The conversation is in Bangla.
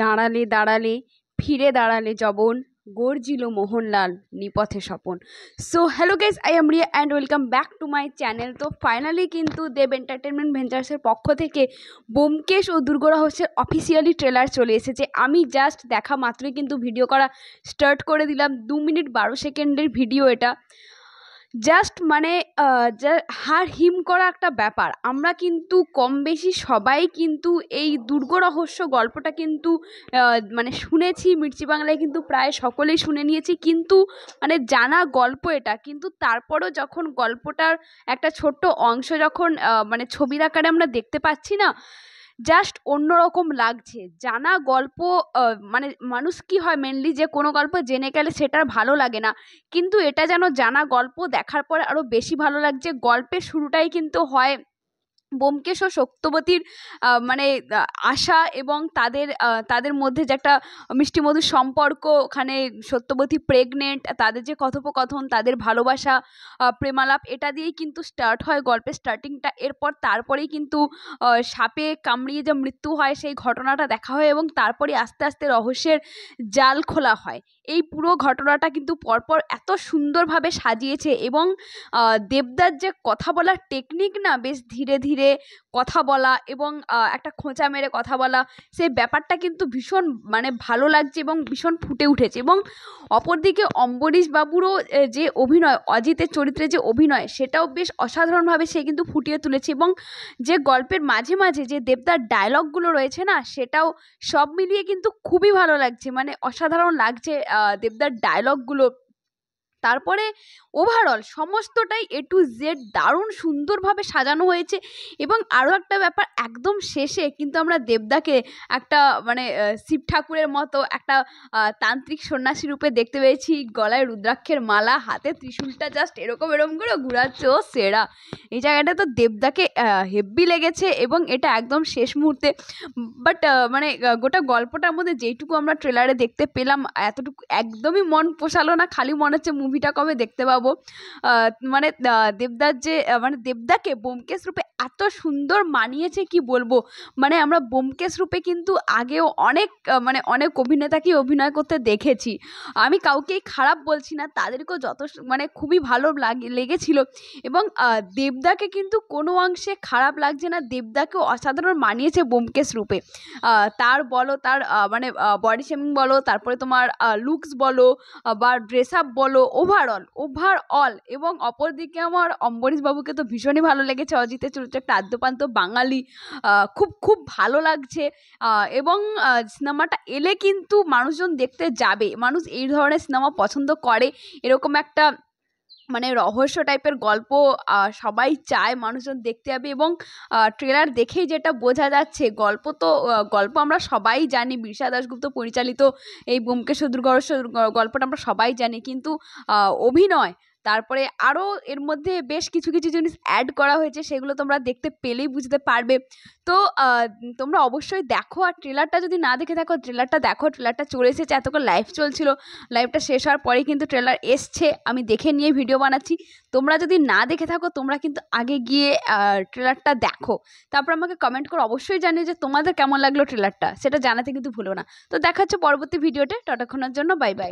দাঁড়ালে দাঁড়ালে ফিরে দাঁড়ালে জবন গর্জিল মোহনলাল নিপথে স্বপন so hello guys I am Riya and welcome back to my channel তো ফাইনালি কিন্তু দেব এন্টারটেনমেন্ট ভেঞ্চার্সের পক্ষ থেকে বোমকেশ ও দুর্গরা হোসের অফিসিয়ালি ট্রেলার চলে এসেছে আমি জাস্ট দেখা মাত্রই কিন্তু ভিডিও করা স্টার্ট করে দিলাম দু মিনিট বারো সেকেন্ডের ভিডিও এটা জাস্ট মানে হার হিম করা একটা ব্যাপার আমরা কিন্তু কম বেশি সবাই কিন্তু এই দুর্গ রহস্য গল্পটা কিন্তু মানে শুনেছি মির্চি বাংলায় কিন্তু প্রায় সকলেই শুনে নিয়েছি কিন্তু মানে জানা গল্প এটা কিন্তু তারপরও যখন গল্পটার একটা ছোট্ট অংশ যখন মানে ছবির আকারে আমরা দেখতে পাচ্ছি না জাস্ট অন্যরকম লাগছে জানা গল্প মানে মানুষ কী হয় মেনলি যে কোনো গল্প জেনে গেলে সেটা ভালো লাগে না কিন্তু এটা যেন জানা গল্প দেখার পর আরও বেশি ভালো লাগছে গল্পের শুরুটাই কিন্তু হয় ব্যোমকেশ ও সত্যবতীর মানে আশা এবং তাদের তাদের মধ্যে যে একটা মিষ্টি মধুর সম্পর্ক ওখানে সত্যবতী প্রেগনেন্ট তাদের যে কথোপকথন তাদের ভালোবাসা প্রেমালাপ এটা দিয়েই কিন্তু স্টার্ট হয় গল্পের স্টার্টিংটা এরপর তারপরেই কিন্তু সাপে কামড়িয়ে যে মৃত্যু হয় সেই ঘটনাটা দেখা হয় এবং তারপরেই আস্তে আস্তে রহস্যের জাল খোলা হয় এই পুরো ঘটনাটা কিন্তু পরপর এত সুন্দরভাবে সাজিয়েছে এবং দেবদার যে কথা বলার টেকনিক না বেশ ধীরে ধীরে কথা বলা এবং একটা খোঁচা মেরে কথা বলা সেই ব্যাপারটা কিন্তু ভীষণ মানে ভালো লাগছে এবং ভীষণ ফুটে উঠেছে এবং অপরদিকে অম্বরীশ বাবুরও যে অভিনয় অজিতের চরিত্রে যে অভিনয় সেটাও বেশ অসাধারণভাবে সে কিন্তু ফুটিয়ে তুলেছে এবং যে গল্পের মাঝে মাঝে যে দেবদার ডায়লগগুলো রয়েছে না সেটাও সব মিলিয়ে কিন্তু খুবই ভালো লাগছে মানে অসাধারণ লাগছে দেবদার ডায়লগগুলো তারপরে ওভারঅল সমস্তটাই এ টু জেড দারুণ সুন্দরভাবে সাজানো হয়েছে এবং আরও একটা ব্যাপার একদম শেষে কিন্তু আমরা দেবদাকে একটা মানে শিব ঠাকুরের মতো একটা তান্ত্রিক সন্ন্যাসী রূপে দেখতে পেয়েছি গলায় রুদ্রাক্ষের মালা হাতে ত্রিশূলটা জাস্ট এরকম এরকম করে ঘুরাচ্ছে ও সেরা এই জায়গাটা তো দেবদাকে হেব্বি লেগেছে এবং এটা একদম শেষ মুহূর্তে বাট মানে গোটা গল্পটার মধ্যে যেইটুকু আমরা ট্রেলারে দেখতে পেলাম এতটুকু একদমই মন পোষালো না খালি মনে হচ্ছে মুভিটা কবে দেখতে পাবো মানে দেবদার যে মানে দেবদাকে ব্যোমকেশ রূপে এত সুন্দর মানিয়েছে কি বলবো মানে আমরা ব্যোমকেশ রূপে কিন্তু আগেও অনেক মানে অনেক অভিনেতাকেই অভিনয় করতে দেখেছি আমি কাউকেই খারাপ বলছি না তাদেরকেও যত মানে খুবই ভালো লাগে লেগেছিল এবং দেবদাকে কিন্তু কোনো অংশে খারাপ লাগছে না দেবদাকে অসাধারণ মানিয়েছে ব্যোমকেশ রূপে তার বলো তার মানে বডি শেমিং বলো তারপরে তোমার লুকস বলো বা ড্রেস আপ বলো ওভারঅল ওভারঅল এবং অপরদিকে আমার বাবুকে তো ভীষণই ভালো লেগেছে অজিতের চরিত্র একটা আদ্যপান্ত বাঙালি খুব খুব ভালো লাগছে এবং সিনেমাটা এলে কিন্তু মানুষজন দেখতে যাবে মানুষ এই ধরনের সিনেমা পছন্দ করে এরকম একটা মানে রহস্য টাইপের গল্প সবাই চায় মানুষজন দেখতে যাবে এবং ট্রেলার দেখেই যেটা বোঝা যাচ্ছে গল্প তো গল্প আমরা সবাই জানি বিরসা দাশগুপ্ত পরিচালিত এই ব্যোমকেশ দুর্গ গল্পটা আমরা সবাই জানি কিন্তু অভিনয় তারপরে আরও এর মধ্যে বেশ কিছু কিছু জিনিস অ্যাড করা হয়েছে সেগুলো তোমরা দেখতে পেলেই বুঝতে পারবে তো তোমরা অবশ্যই দেখো আর ট্রেলারটা যদি না দেখে থাকো ট্রেলারটা দেখো ট্রেলারটা চলে এসেছে এতক্ষণ লাইভ চলছিল লাইভটা শেষ হওয়ার পরেই কিন্তু ট্রেলার এসছে আমি দেখে নিয়ে ভিডিও বানাচ্ছি তোমরা যদি না দেখে থাকো তোমরা কিন্তু আগে গিয়ে ট্রেলারটা দেখো তারপর আমাকে কমেন্ট করে অবশ্যই জানিও যে তোমাদের কেমন লাগলো ট্রেলারটা সেটা জানাতে কিন্তু ভুলো না তো দেখা হচ্ছে পরবর্তী ভিডিওতে ততক্ষণের জন্য বাই বাই